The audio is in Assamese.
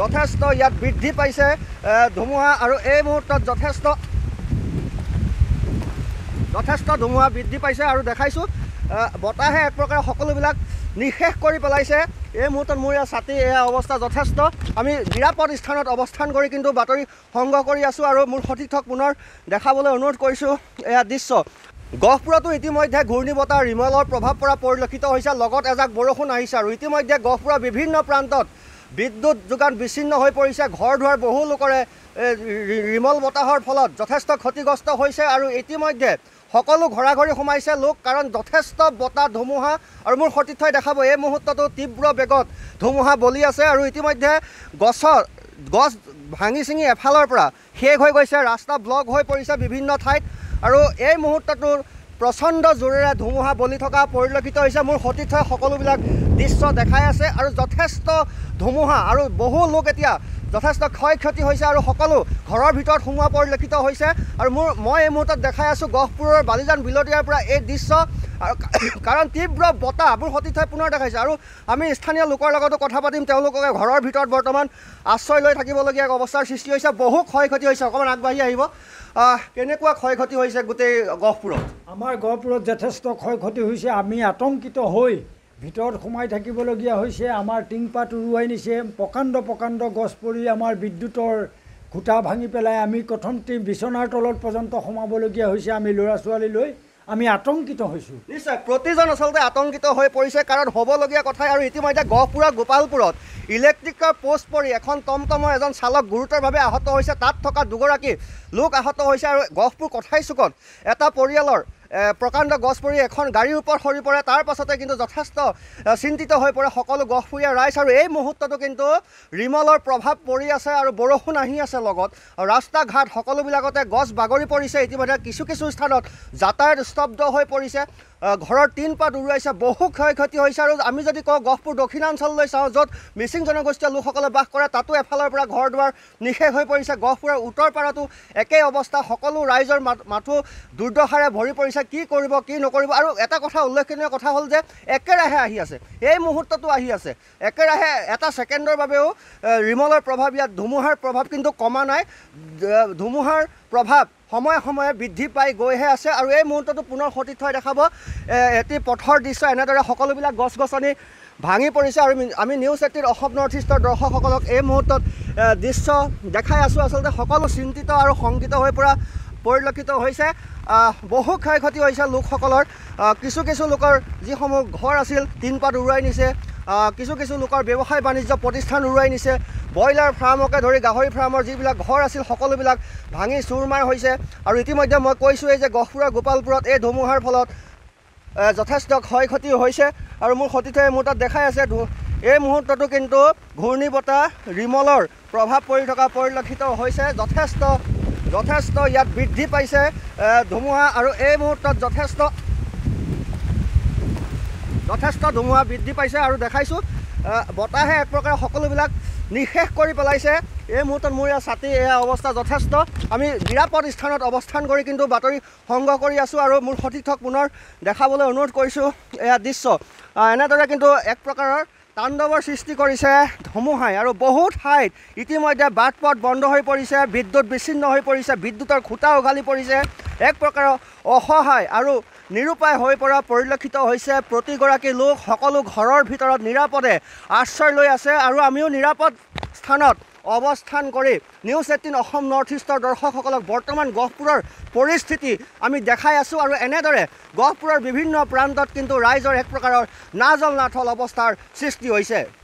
যথেষ্ট ইয়াত বৃদ্ধি পাইছে ধুমুহা আৰু এই মুহূৰ্তত যথেষ্ট যথেষ্ট ধুমুহা বৃদ্ধি পাইছে আৰু দেখাইছোঁ বতাহে এক প্ৰকাৰে সকলোবিলাক নিঃশেষ কৰি পেলাইছে এই মুহূৰ্তত মোৰ ইয়াৰ ছাতি এয়া অৱস্থা যথেষ্ট আমি নিৰাপদ স্থানত অৱস্থান কৰি কিন্তু বাতৰি সংগ্ৰহ কৰি আছোঁ আৰু মোৰ সতীৰ্থক পুনৰ দেখাবলৈ অনুৰোধ কৰিছোঁ এয়া দৃশ্য গহপুৰতো ইতিমধ্যে ঘূৰ্ণী বতাহ ৰিমলৰ প্ৰভাৱ পৰা পৰিলক্ষিত হৈছে লগত এজাক বৰষুণ আহিছে আৰু ইতিমধ্যে গহপুৰৰ বিভিন্ন প্ৰান্তত বিদ্যুৎ যোগান বিচ্ছিন্ন হৈ পৰিছে ঘৰ দুৱাৰ বহু লোকৰে ৰিমল বতাহৰ ফলত যথেষ্ট ক্ষতিগ্ৰস্ত হৈছে আৰু ইতিমধ্যে সকলো ঘৰা সোমাইছে লোক কাৰণ যথেষ্ট বতাহ ধুমুহা আৰু মোৰ সতীৰ্থই দেখাব এই মুহূৰ্ততো তীব্ৰ বেগত ধুমুহা বলি আছে আৰু ইতিমধ্যে গছৰ গছ ভাঙি ছিঙি এফালৰ পৰা শেষ হৈ গৈছে ৰাস্তা ব্লক হৈ পৰিছে বিভিন্ন ঠাইত আৰু এই মুহূৰ্তটোৰ প্ৰচণ্ড জোৰেৰে ধুমুহা বলি থকা পৰিলক্ষিত হৈছে মোৰ সতীৰ্থই সকলোবিলাক দৃশ্য দেখাই আছে আৰু যথেষ্ট ধুমুহা আৰু বহু লোক এতিয়া যথেষ্ট ক্ষয় ক্ষতি হৈছে আৰু সকলো ঘৰৰ ভিতৰত সোমোৱা পৰিলক্ষিত হৈছে আৰু মোৰ মই এই মুহূৰ্তত দেখাই আছোঁ গহপুৰৰ বালিজান বিলতীয়াৰ পৰা এই দৃশ্য আৰু কাৰণ তীব্ৰ বতাহ মোৰ সতীৰ্থই পুনৰ দেখাইছে আৰু আমি স্থানীয় লোকৰ লগতো কথা পাতিম তেওঁলোককে ঘৰৰ ভিতৰত বৰ্তমান আশ্ৰয় লৈ থাকিবলগীয়া অৱস্থাৰ সৃষ্টি হৈছে বহু ক্ষয় ক্ষতি হৈছে অকণমান আগবাঢ়ি আহিব কেনেকুৱা ক্ষয় ক্ষতি হৈছে গোটেই গহপুৰত আমাৰ গহপুৰত যথেষ্ট ক্ষয় ক্ষতি হৈছে আমি আতংকিত হৈ ভিতৰত সোমাই থাকিবলগীয়া হৈছে আমাৰ টিংপাত উৰুৱাই নিছে প্ৰকাণ্ড প্ৰকাণ্ড গছ পৰি আমাৰ বিদ্যুতৰ খুটা ভাঙি পেলাই আমি কথনটি বিচনাৰ তলত পৰ্যন্ত সোমাবলগীয়া হৈছে আমি ল'ৰা ছোৱালী লৈ আমি আতংকিত হৈছোঁ নিশ্চয় প্ৰতিজন আচলতে আতংকিত হৈ পৰিছে কাৰণ হ'বলগীয়া কথাই আৰু ইতিমধ্যে গহপুৰা গোপালপুৰত ইলেক্ট্ৰিকৰ পোষ্ট পৰি এখন টমটমৰ এজন চালক গুৰুতৰভাৱে আহত হৈছে তাত থকা দুগৰাকী লোক আহত হৈছে আৰু গহপুৰ কথাই চুকত এটা পৰিয়ালৰ প্ৰকাণ্ড গছপুৰি এখন গাড়ীৰ ওপৰত সৰি পৰে তাৰ পাছতে কিন্তু যথেষ্ট চিন্তিত হৈ পৰে সকলো গছপুৰীয়া ৰাইজ আৰু এই মুহূৰ্তটো কিন্তু ৰিমলৰ প্ৰভাৱ পৰি আছে আৰু বৰষুণ আহি আছে লগত ৰাস্তা ঘাট সকলোবিলাকতে গছ বাগৰি পৰিছে ইতিমধ্যে কিছু কিছু স্থানত যাতায়াত স্তব্ধ হৈ পৰিছে ঘৰৰ পাত উৰুৱাইছে বহু ক্ষয় ক্ষতি হৈছে আৰু আমি যদি কওঁ গহপুৰ দক্ষিণাঞ্চললৈ চাওঁ য'ত মিচিং জনগোষ্ঠীয় লোকসকলে বাস কৰে তাতো এফালৰ পৰা ঘৰ দুৱাৰ নিশেষ হৈ পৰিছে গহপুৰৰ উত্তৰ পাৰতো একেই অৱস্থা সকলো ৰাইজৰ মাথো দুৰ্দশাৰে ভৰি পৰিছে আহিছে কি কৰিব কি নকৰিব আৰু এটা কথা উল্লেখনীয় কথা হ'ল যে একেৰাহে আহি আছে এই মুহূৰ্ততো আহি আছে একেৰাহে এটা ছেকেণ্ডৰ বাবেও ৰিমলৰ প্ৰভাৱ ইয়াত ধুমুহাৰ প্ৰভাৱ কিন্তু কমা নাই ধুমুহাৰ প্ৰভাৱ সময়ে সময়ে বৃদ্ধি পাই গৈহে আছে আৰু এই মুহূৰ্তটো পুনৰ সতীৰ্থ দেখাব এটি পথৰ দৃশ্য এনেদৰে সকলোবিলাক গছ গছনি ভাঙি পৰিছে আৰু আমি নিউজ এটিৰ অসম নৰ্থ ইষ্টৰ দৰ্শকসকলক এই মুহূৰ্তত দৃশ্য দেখাই আছোঁ আচলতে সকলো চিন্তিত আৰু শংকিত হৈ পৰা পৰিলক্ষিত হৈছে বহু ক্ষয় ক্ষতি হৈছে লোকসকলৰ কিছু কিছু লোকৰ যিসমূহ ঘৰ আছিল টিনপাত উৰুৱাই নিছে কিছু কিছু লোকৰ ব্যৱসায় বাণিজ্য প্ৰতিষ্ঠান উৰুৱাই নিছে ব্ৰইলাৰ ফাৰ্মকে ধৰি গাহৰি ফাৰ্মৰ যিবিলাক ঘৰ আছিল সকলোবিলাক ভাঙি চুৰমাৰ হৈছে আৰু ইতিমধ্যে মই কৈছোঁৱেই যে গহপুৰৰ গোপালপুৰত এই ধুমুহাৰ ফলত যথেষ্ট ক্ষয় ক্ষতি হৈছে আৰু মোৰ সতীথে মোৰ তাত দেখাই আছে এই মুহূৰ্ততো কিন্তু ঘূৰ্ণী বতাহ ৰিমলৰ প্ৰভাৱ পৰি থকা পৰিলক্ষিত হৈছে যথেষ্ট যথেষ্ট ইয়াত বৃদ্ধি পাইছে ধুমুহা আৰু এই মুহূৰ্তত যথেষ্ট যথেষ্ট ধুমুহা বৃদ্ধি পাইছে আৰু দেখাইছোঁ বতাহে এক প্ৰকাৰে সকলোবিলাক নিশেষ কৰি পেলাইছে এই মুহূৰ্তত মোৰ ইয়াৰ ছাতি এয়া অৱস্থা যথেষ্ট আমি নিৰাপদ স্থানত অৱস্থান কৰি কিন্তু বাতৰি সংগ্ৰহ কৰি আছোঁ আৰু মোৰ সঠিক সতীৰ্থক পুনৰ দেখাবলৈ অনুৰোধ কৰিছোঁ এয়া দৃশ্য এনেদৰে কিন্তু এক প্ৰকাৰৰ তাণ্ডৱৰ সৃষ্টি কৰিছে ধুমুহাই আৰু বহুত ঠাইত ইতিমধ্যে বাট পথ বন্ধ হৈ পৰিছে বিদ্যুৎ বিচ্ছিন্ন হৈ পৰিছে বিদ্যুতৰ খুঁটা উঘালি পৰিছে এক প্ৰকাৰৰ অসহায় আৰু নিৰূপায় হৈ পৰা পৰিলক্ষিত হৈছে প্ৰতিগৰাকী লোক সকলো ঘৰৰ ভিতৰত নিৰাপদে আশ্ৰয় লৈ আছে আৰু আমিও নিৰাপদ স্থানত অৱস্থান কৰি নিউজ এইটিন অসম নৰ্থ ইষ্টৰ দৰ্শকসকলক বৰ্তমান গহপুৰৰ পৰিস্থিতি আমি দেখাই আছোঁ আৰু এনেদৰে গহপুৰৰ বিভিন্ন প্ৰান্তত কিন্তু ৰাইজৰ এক প্ৰকাৰৰ নাজল নাথল অৱস্থাৰ সৃষ্টি হৈছে